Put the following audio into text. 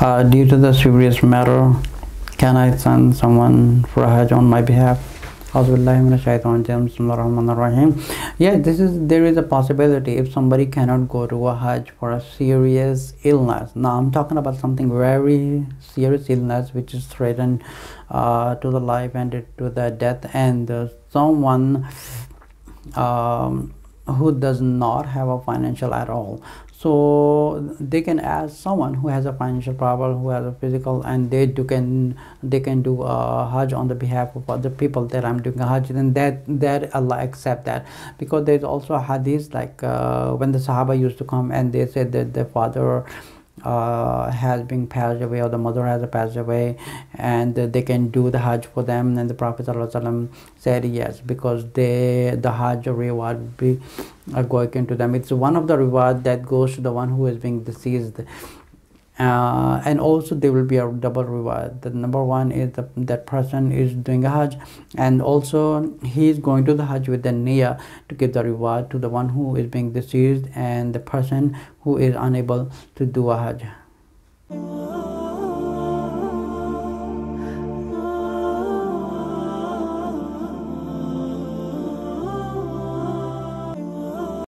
uh, due to the serious matter can I send someone for a Hajj on my behalf yeah this is there is a possibility if somebody cannot go to a hajj for a serious illness now i'm talking about something very serious illness which is threatened uh, to the life and to the death and uh, someone um, who does not have a financial at all so they can ask someone who has a financial problem who has a physical and they do can they can do a hajj on the behalf of other people that i'm doing a hajj then that that allah accept that because there's also hadith like uh, when the sahaba used to come and they said that their father uh, has been passed away or the mother has passed away and they can do the hajj for them and the prophet ﷺ said yes because they the hajj reward will be uh, going to them it's one of the reward that goes to the one who is being deceased uh, and also there will be a double reward the number one is the, that person is doing a hajj and also he is going to the hajj with the niyyah to give the reward to the one who is being deceased and the person who is unable to do a hajj